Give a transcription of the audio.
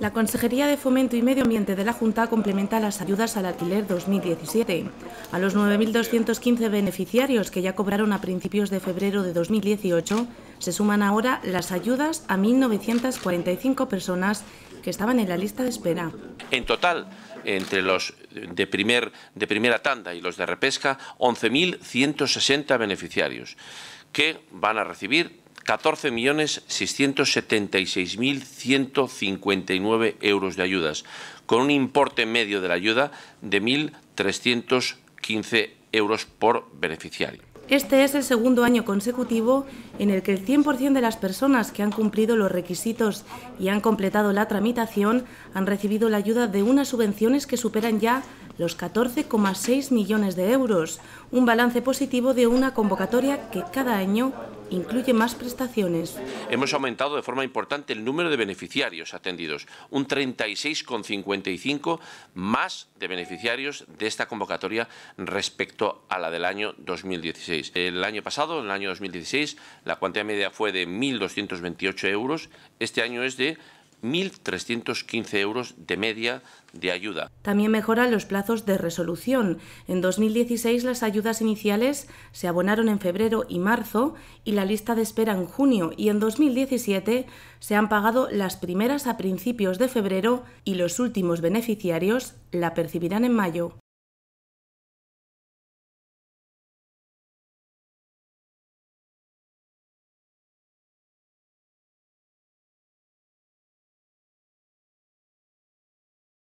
La Consejería de Fomento y Medio Ambiente de la Junta complementa las ayudas al alquiler 2017. A los 9.215 beneficiarios que ya cobraron a principios de febrero de 2018, se suman ahora las ayudas a 1.945 personas que estaban en la lista de espera. En total, entre los de, primer, de primera tanda y los de repesca, 11.160 beneficiarios que van a recibir 14.676.159 euros de ayudas, con un importe medio de la ayuda de 1.315 euros por beneficiario. Este es el segundo año consecutivo en el que el 100% de las personas que han cumplido los requisitos y han completado la tramitación han recibido la ayuda de unas subvenciones que superan ya los 14,6 millones de euros, un balance positivo de una convocatoria que cada año incluye más prestaciones. Hemos aumentado de forma importante el número de beneficiarios atendidos, un 36,55 más de beneficiarios de esta convocatoria respecto a la del año 2016. El año pasado, en el año 2016, la cuantía media fue de 1.228 euros, este año es de 1.315 euros de media de ayuda. También mejoran los plazos de resolución. En 2016 las ayudas iniciales se abonaron en febrero y marzo y la lista de espera en junio y en 2017 se han pagado las primeras a principios de febrero y los últimos beneficiarios la percibirán en mayo.